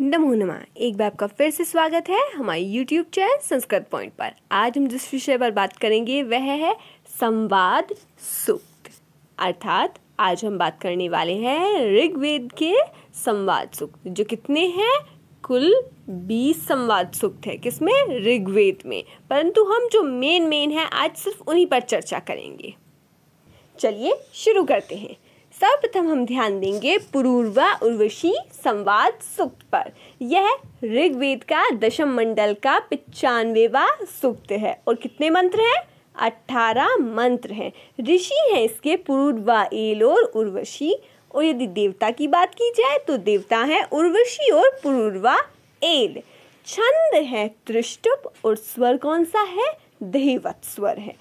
नमो नमा एक बार आपका फिर से स्वागत है हमारे YouTube चैनल संस्कृत पॉइंट पर आज हम जिस विषय पर बात करेंगे वह है संवाद सूक्त अर्थात आज हम बात करने वाले हैं ऋग्वेद के संवाद सूक्त जो कितने हैं कुल बीस संवाद सूक्त है किसमें ऋग्वेद में परंतु हम जो मेन मेन है आज सिर्फ उन्हीं पर चर्चा करेंगे चलिए शुरू करते हैं सर्वप्रथम हम ध्यान देंगे पुरूर्वा उर्वशी संवाद सूक्त पर यह ऋग्वेद का दशम मंडल का पिचानवेवा सूक्त है और कितने मंत्र हैं अट्ठारह मंत्र हैं ऋषि हैं इसके पुरूर्वा एलोर उर्वशी और यदि देवता की बात की जाए तो देवता हैं उर्वशी और पुरूर्वा एल छंद है त्रिष्टुप और स्वर कौन सा है देवत स्वर है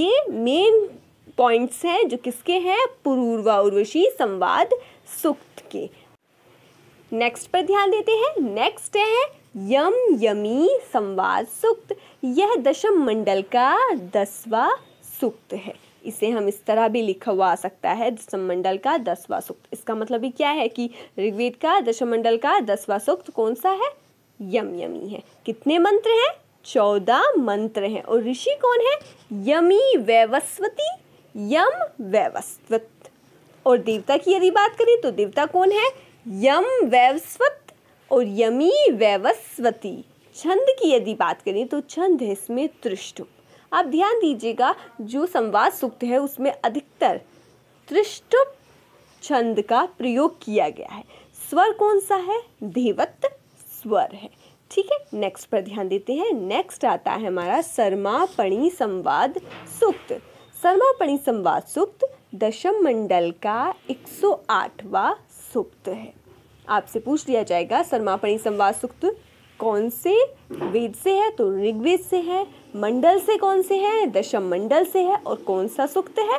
ये मेन पॉइंट्स हैं जो किसके हैं पूर्वा उर्वशी संवाद सुक्त के नेक्स्ट पर ध्यान देते हैं नेक्स्ट है यम यमी संवाद सुक्त यह दशम मंडल का दसवा सुक्त है इसे हम इस तरह भी लिखा हुआ आ सकता है मंडल का दसवा सुक्त इसका मतलब भी क्या है कि ऋग्वेद का मंडल का दसवा सूक्त कौन सा है यम यमी है कितने मंत्र हैं चौदह मंत्र हैं और ऋषि कौन है यमी वैवस्वती यम वैवस्वत और देवता की यदि बात करें तो देवता कौन है यम वैवस्वत और यमी वैवस्वती छंद की यदि बात करें तो छंद है इसमें त्रिष्टुप आप ध्यान दीजिएगा जो संवाद सूक्त है उसमें अधिकतर त्रिष्टुप छंद का प्रयोग किया गया है स्वर कौन सा है देवत स्वर है ठीक है नेक्स्ट पर ध्यान देते हैं नेक्स्ट आता है हमारा सर्मापणी संवाद सूक्त सर्मापणी संवाद सूक्त दशम मंडल का 108वां सूक्त है आपसे पूछ लिया जाएगा सर्मापणी संवाद सूक्त कौन से वेद से है तो ऋग्वेद से है मंडल से कौन से है दशम मंडल से है और कौन सा सूक्त है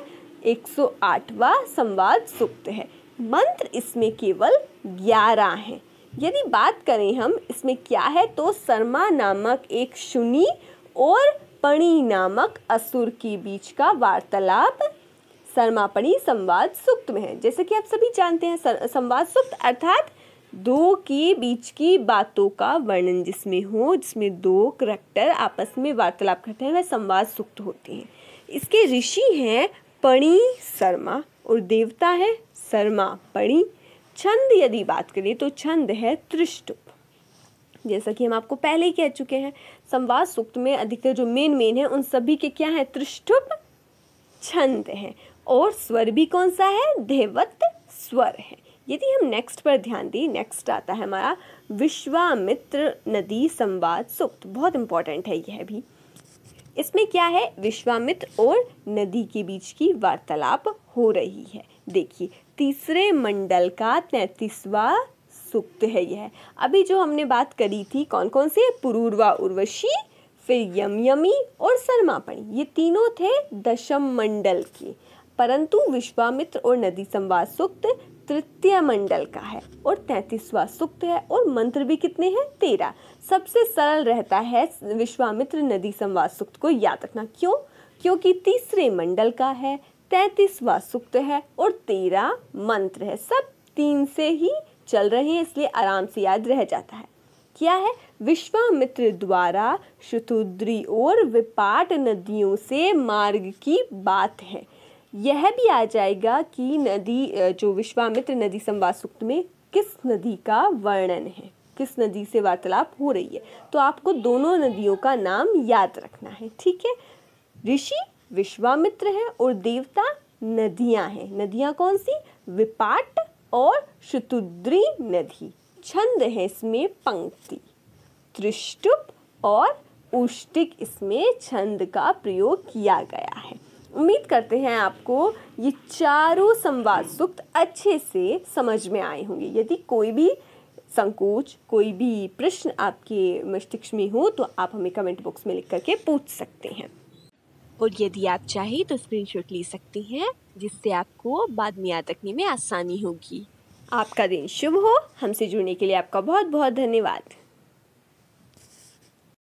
108वां संवाद सूक्त है मंत्र इसमें केवल 11 हैं यदि बात करें हम इसमें क्या है तो शर्मा नामक एक शुनि और पणि नामक असुर के बीच का वार्तालाप सर्मापणी संवाद सुक्त में है जैसे कि आप सभी जानते हैं संवाद सुक्त अर्थात दो के बीच की बातों का वर्णन जिसमें हो जिसमें दो करैक्टर आपस में वार्तालाप करते हैं वह संवाद सुक्त होते हैं इसके ऋषि हैं पणि शर्मा और देवता है शर्मा पणि छंद यदि बात करें तो छंद है तृष्ट जैसा कि हम आपको पहले ही कह चुके हैं संवाद सूक्त में अधिकतर जो मेन मेन है उन सभी के क्या है त्रिष्ठुप छंद हैं और स्वर भी कौन सा है देवत स्वर है यदि हम नेक्स्ट पर ध्यान दें नेक्स्ट आता है हमारा विश्वामित्र नदी संवाद सूक्त बहुत इंपॉर्टेंट है यह भी इसमें क्या है विश्वामित्र और नदी के बीच की वार्तालाप हो रही है देखिए तीसरे मंडल का तैतीसवा सूक्त है यह अभी जो हमने बात करी थी कौन कौन से पुरूर्वा उर्वशी फिर यमयमी और सरमापणी ये तीनों थे दशम मंडल के परंतु विश्वामित्र और नदी संवाद सूक्त तृतीय मंडल का है और तैंतीसवा सूक्त है और मंत्र भी कितने हैं तेरह सबसे सरल रहता है विश्वामित्र नदी संवाद सूक्त को याद रखना क्यों क्योंकि तीसरे मंडल का है तैंतीसवा सूक्त है और तेरह मंत्र है सब तीन से ही चल रहे हैं इसलिए आराम से याद रह जाता है क्या है विश्वामित्र द्वारा शतुद्री और विपाट नदियों से मार्ग की बात है यह भी आ जाएगा कि नदी जो विश्वामित्र नदी संवाद सूक्त में किस नदी का वर्णन है किस नदी से वार्तालाप हो रही है तो आपको दोनों नदियों का नाम याद रखना है ठीक है ऋषि विश्वामित्र हैं और देवता नदियां हैं नदियां कौन सी विपाट और शतुद्री नदी छंद है इसमें पंक्ति त्रिष्टुप और उष्टिक इसमें छंद का प्रयोग किया गया है उम्मीद करते हैं आपको ये चारों संवाद सूक्त अच्छे से समझ में आए होंगे यदि कोई भी संकोच कोई भी प्रश्न आपके मस्तिष्क में हो तो आप हमें कमेंट बॉक्स में लिख करके पूछ सकते हैं और यदि आप चाहें तो स्क्रीनशॉट ले सकते हैं जिससे आपको बाद में याद रखने में आसानी होगी आपका दिन शुभ हो हमसे जुड़ने के लिए आपका बहुत बहुत धन्यवाद